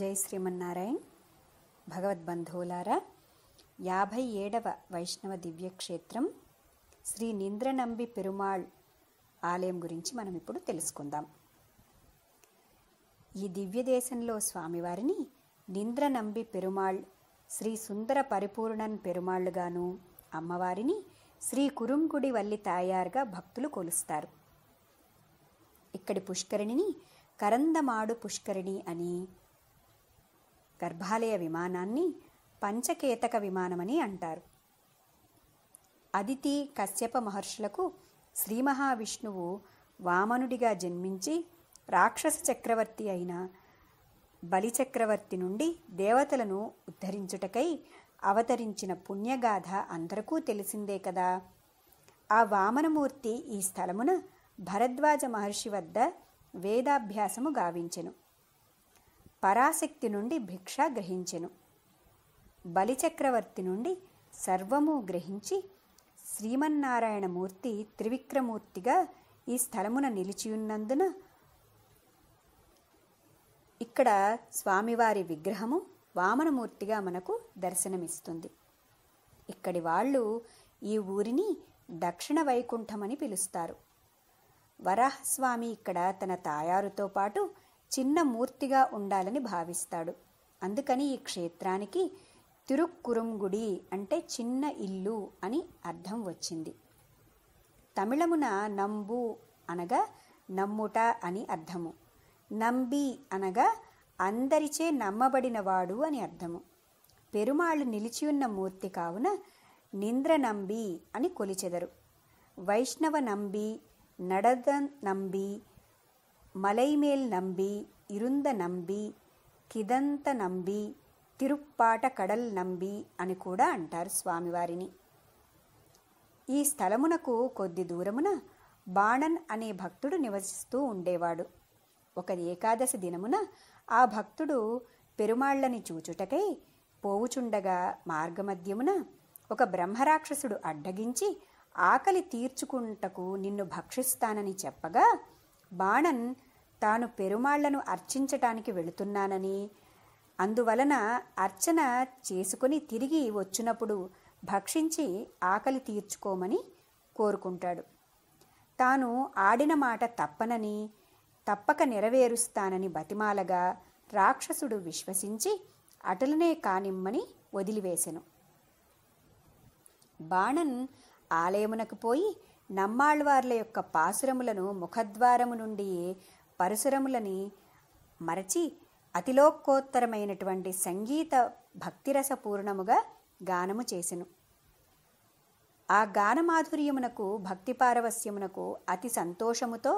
జై శ్రీమన్నారాయణ్ భగవద్బంధువులారా యాభై ఏడవ వైష్ణవ దివ్యక్షేత్రం శ్రీ నింద్రనంబి పెరుమాళ్ ఆలయం గురించి మనం ఇప్పుడు తెలుసుకుందాం ఈ దివ్య దేశంలో స్వామివారిని నింద్రనంబి పెరుమాళ్ శ్రీ సుందర పరిపూర్ణన్ పెరుమాళ్ళుగాను అమ్మవారిని శ్రీ కురుంగుడి వల్లి తాయారుగా భక్తులు కొలుస్తారు ఇక్కడి పుష్కరిణిని కరందమాడు పుష్కరిణి అని గర్భాలయ విమానాన్ని పంచకేతక విమానమని అంటారు అదితి కశ్యప మహర్షులకు శ్రీ మహావిష్ణువు వామనుడిగా జన్మించి రాక్షస చక్రవర్తి అయిన బలిచక్రవర్తి నుండి దేవతలను ఉద్ధరించుటకై అవతరించిన పుణ్యగాథ అందరకూ తెలిసిందే కదా ఆ వామనమూర్తి ఈ స్థలమున భరద్వాజ మహర్షి వద్ద వేదాభ్యాసము గావించెను పరాశక్తి నుండి భిక్ష గ్రహించెను బలిచక్రవర్తి నుండి సర్వము గ్రహించి శ్రీమన్నారాయణమూర్తి త్రివిక్రమూర్తిగా ఈ స్థలమున నిలిచియున్నందున ఇక్కడ స్వామివారి విగ్రహము వామనమూర్తిగా మనకు దర్శనమిస్తుంది ఇక్కడి వాళ్ళు ఈ ఊరిని దక్షిణ వైకుంఠమని పిలుస్తారు వరాహస్వామి ఇక్కడ తన తాయారుతో పాటు చిన్న మూర్తిగా ఉండాలని భావిస్తాడు అందుకని ఈ క్షేత్రానికి తిరుక్కురుంగుడి అంటే చిన్న ఇల్లు అని అర్థం వచ్చింది తమిళమున నంబు అనగా నమ్ముట అని అర్థము నంబి అనగా అందరిచే నమ్మబడినవాడు అని అర్థము పెరుమాళ్ళు నిలిచి ఉన్న మూర్తి కావున నింద్ర నంబి అని కొలిచెదరు వైష్ణవ నంబి నడద నంబి மலைமேல் நம்பி இருந்த நம்பி కిదంత నంబి తిరుప్పాట కడల్ నంబి అని కూడా అంటారు స్వామివారిని ఈ స్థలమునకు కొద్ది దూరమున బాణన్ అనే భక్తుడు నివసిస్తూ ఉండేవాడు ఒక ఏకాదశి దినమున ఆ భక్తుడు పెరుమాళ్లని చూచుటకై పోవుచుండగా మార్గమధ్యమున ఒక బ్రహ్మరాక్షసుడు అడ్డగించి ఆకలి తీర్చుకుంటకు నిన్ను భక్షిస్తానని చెప్పగా బాణన్ తాను పెరుమాళ్లను అర్చించటానికి వెళుతున్నానని అందువలన అర్చన చేసుకుని తిరిగి వచ్చినప్పుడు భక్షించి ఆకలి తీర్చుకోమని కోరుకుంటాడు తాను ఆడిన మాట తప్పనని తప్పక నెరవేరుస్తానని బతిమాలగా రాక్షసుడు విశ్వసించి అటలనే కానిమ్మని వదిలివేశను బాణన్ ఆలయమునకు పోయి నమ్మాళ్వార్ల యొక్క పాసురములను ముఖద్వారము నుండి పరిసరములని మరచి అతిలోకోత్తరమైనటువంటి సంగీత భక్తిరసపూర్ణముగా గానము చేసెను ఆ గానమాధుర్యమునకు భక్తి పారవస్యమునకు అతి సంతోషముతో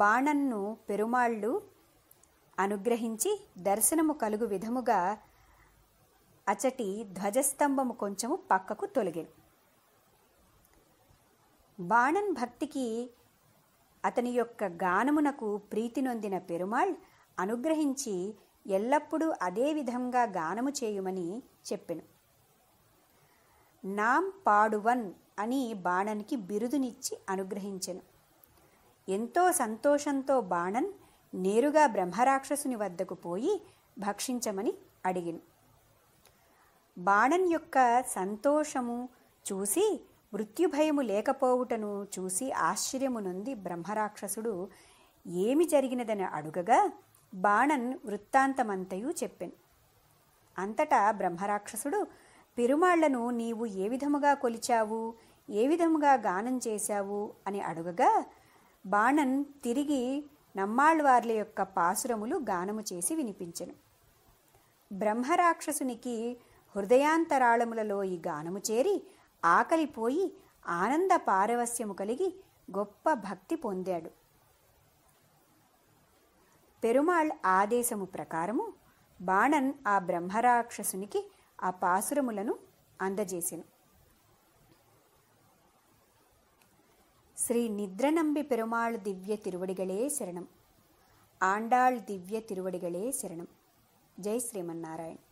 బాణన్ను పెరుమాళ్ళు అనుగ్రహించి దర్శనము కలుగు విధముగా అచటి ధ్వజస్తంభము కొంచెము పక్కకు తొలగెను బాణన్ భక్తికి అతని యొక్క గానమునకు ప్రీతి నొందిన పెరుమాళ్ అనుగ్రహించి ఎల్లప్పుడూ అదే విధంగా గానము చేయుమని చెప్పెను నాం పాడువన్ అని బాణన్కి బిరుదునిచ్చి అనుగ్రహించెను ఎంతో సంతోషంతో బాణన్ నేరుగా బ్రహ్మరాక్షసుని వద్దకు పోయి భక్షించమని అడిగిను బాణన్ యొక్క సంతోషము చూసి మృత్యుభయము లేకపోవుటను చూసి ఆశ్చర్యమునుంది బ్రహ్మరాక్షసుడు ఏమి జరిగినదని అడుగగా బాణన్ వృత్తాంతమంతయు చెప్పెన్ అంతటా బ్రహ్మరాక్షసుడు పెరుమాళ్లను నీవు ఏ విధముగా కొలిచావు ఏ విధముగా గానం చేశావు అని అడుగగా బాణన్ తిరిగి నమ్మాళ్వార్ల యొక్క పాసురములు గానము చేసి వినిపించెను బ్రహ్మరాక్షసునికి హృదయాంతరాళములలో ఈ గానము చేరి ఆకలిపోయి ఆనంద పారవస్యము కలిగి గొప్ప భక్తి పొందాడు పెరుమాళ్ ఆదేశము ప్రకారము బాణన్ ఆ బ్రహ్మరాక్షసునికి ఆ పాసురములను అందజేసెను శ్రీ నిద్రనంబి పెరుమాళ్ దివ్య తిరువడిగలే శరణం ఆండాళ్ దివ్య తిరువడిగలే శరణం జై శ్రీమన్నారాయణ